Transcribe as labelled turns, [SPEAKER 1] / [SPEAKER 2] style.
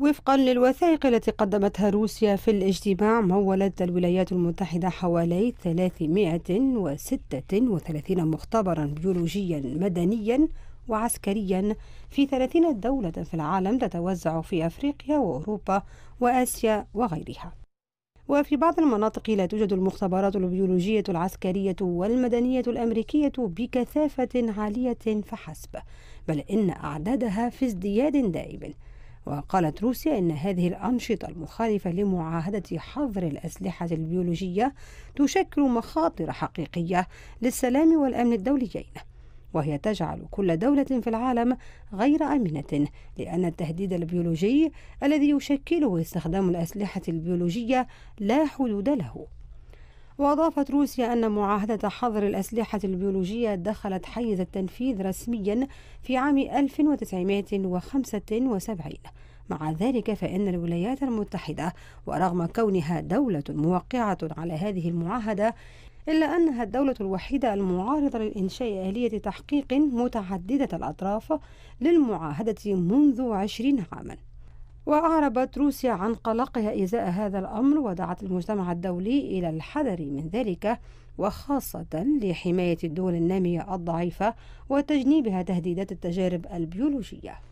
[SPEAKER 1] وفقا للوثائق التي قدمتها روسيا في الاجتماع مولت الولايات المتحدة حوالي 336 مختبرا بيولوجيا مدنيا وعسكريا في 30 دولة في العالم تتوزع في أفريقيا وأوروبا وآسيا وغيرها وفي بعض المناطق لا توجد المختبرات البيولوجية العسكرية والمدنية الأمريكية بكثافة عالية فحسب بل إن أعدادها في ازدياد دائم وقالت روسيا إن هذه الأنشطة المخالفة لمعاهدة حظر الأسلحة البيولوجية تشكل مخاطر حقيقية للسلام والأمن الدوليين وهي تجعل كل دولة في العالم غير آمنة لأن التهديد البيولوجي الذي يشكله استخدام الأسلحة البيولوجية لا حدود له وأضافت روسيا أن معاهدة حظر الأسلحة البيولوجية دخلت حيز التنفيذ رسميا في عام 1975 مع ذلك فإن الولايات المتحدة ورغم كونها دولة موقعة على هذه المعاهدة إلا أنها الدولة الوحيدة المعارضة لإنشاء آلية تحقيق متعددة الأطراف للمعاهدة منذ عشرين عاماً وأعربت روسيا عن قلقها إزاء هذا الأمر ودعت المجتمع الدولي إلى الحذر من ذلك وخاصة لحماية الدول النامية الضعيفة وتجنيبها تهديدات التجارب البيولوجية